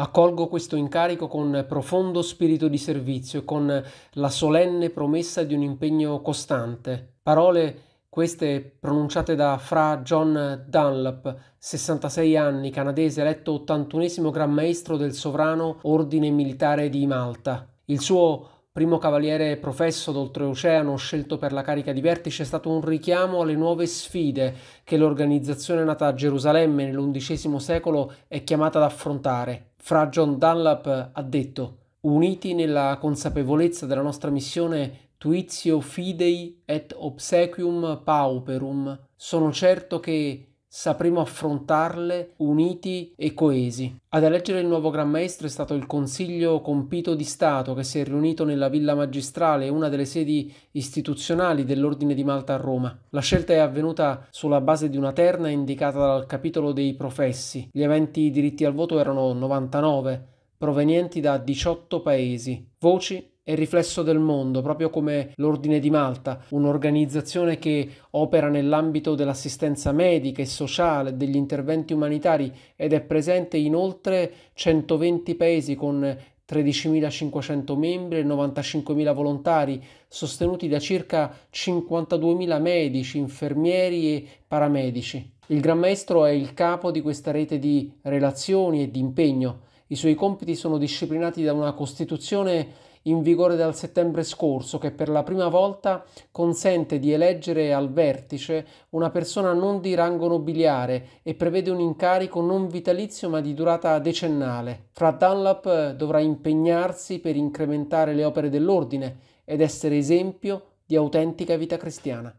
Accolgo questo incarico con profondo spirito di servizio e con la solenne promessa di un impegno costante. Parole queste pronunciate da fra John Dunlap, 66 anni, canadese, eletto 81 Gran Maestro del Sovrano Ordine Militare di Malta. Il suo primo cavaliere professo d'oltreoceano scelto per la carica di vertice è stato un richiamo alle nuove sfide che l'organizzazione nata a Gerusalemme nell'undicesimo secolo è chiamata ad affrontare fra John Dunlap ha detto Uniti nella consapevolezza della nostra missione tuitio fidei et obsequium pauperum, sono certo che sapremo affrontarle uniti e coesi. Ad eleggere il nuovo Gran Maestro è stato il Consiglio Compito di Stato che si è riunito nella Villa Magistrale, una delle sedi istituzionali dell'Ordine di Malta a Roma. La scelta è avvenuta sulla base di una terna indicata dal capitolo dei professi. Gli eventi diritti al voto erano 99, provenienti da 18 paesi. Voci è riflesso del mondo, proprio come l'Ordine di Malta, un'organizzazione che opera nell'ambito dell'assistenza medica e sociale, degli interventi umanitari ed è presente in oltre 120 paesi con 13.500 membri e 95.000 volontari, sostenuti da circa 52.000 medici, infermieri e paramedici. Il Gran Maestro è il capo di questa rete di relazioni e di impegno. I suoi compiti sono disciplinati da una Costituzione in vigore dal settembre scorso che per la prima volta consente di eleggere al vertice una persona non di rango nobiliare e prevede un incarico non vitalizio ma di durata decennale. Fra Dunlap eh, dovrà impegnarsi per incrementare le opere dell'ordine ed essere esempio di autentica vita cristiana.